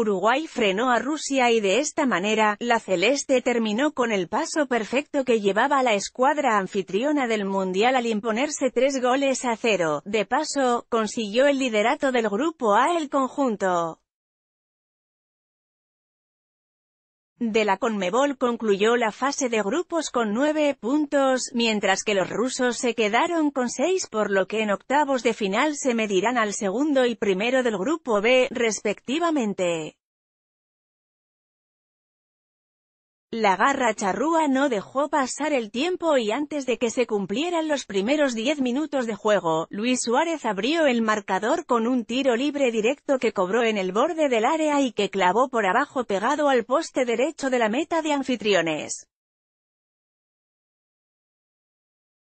Uruguay frenó a Rusia y de esta manera, la celeste terminó con el paso perfecto que llevaba la escuadra anfitriona del Mundial al imponerse tres goles a cero. De paso, consiguió el liderato del Grupo A el conjunto. de la Conmebol concluyó la fase de grupos con nueve puntos, mientras que los rusos se quedaron con seis por lo que en octavos de final se medirán al segundo y primero del grupo B, respectivamente. La garra charrúa no dejó pasar el tiempo y antes de que se cumplieran los primeros 10 minutos de juego, Luis Suárez abrió el marcador con un tiro libre directo que cobró en el borde del área y que clavó por abajo pegado al poste derecho de la meta de anfitriones.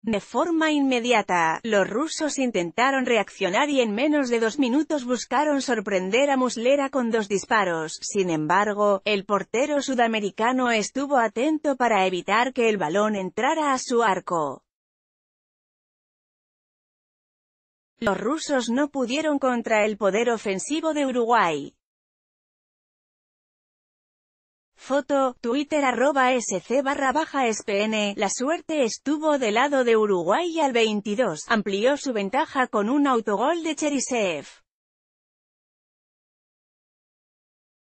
De forma inmediata, los rusos intentaron reaccionar y en menos de dos minutos buscaron sorprender a Muslera con dos disparos, sin embargo, el portero sudamericano estuvo atento para evitar que el balón entrara a su arco. Los rusos no pudieron contra el poder ofensivo de Uruguay. Foto, Twitter arroba sc barra baja spn. La suerte estuvo del lado de Uruguay y al 22, amplió su ventaja con un autogol de Cherisev.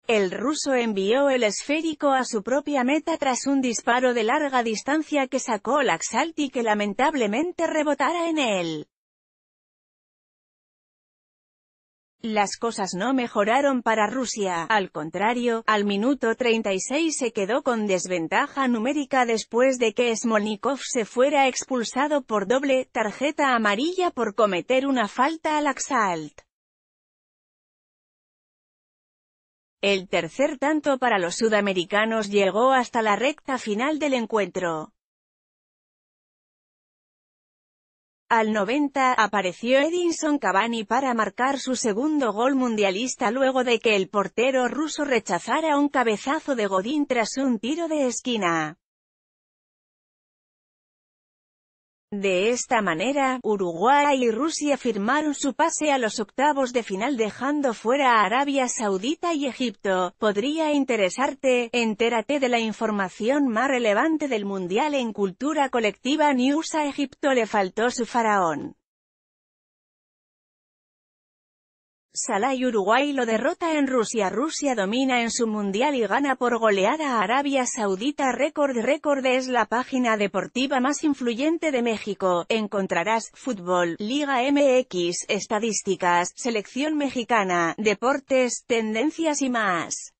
El ruso envió el esférico a su propia meta tras un disparo de larga distancia que sacó Laxalti que lamentablemente rebotara en él. Las cosas no mejoraron para Rusia, al contrario, al minuto 36 se quedó con desventaja numérica después de que Smolnikov se fuera expulsado por doble tarjeta amarilla por cometer una falta al Axalt. El tercer tanto para los sudamericanos llegó hasta la recta final del encuentro. Al 90, apareció Edinson Cavani para marcar su segundo gol mundialista luego de que el portero ruso rechazara un cabezazo de Godín tras un tiro de esquina. De esta manera, Uruguay y Rusia firmaron su pase a los octavos de final dejando fuera a Arabia Saudita y Egipto. Podría interesarte, entérate de la información más relevante del Mundial en Cultura Colectiva News a Egipto le faltó su faraón. Salah y Uruguay lo derrota en Rusia Rusia domina en su mundial y gana por goleada a Arabia Saudita Record Record es la página deportiva más influyente de México, encontrarás, fútbol, Liga MX, estadísticas, selección mexicana, deportes, tendencias y más.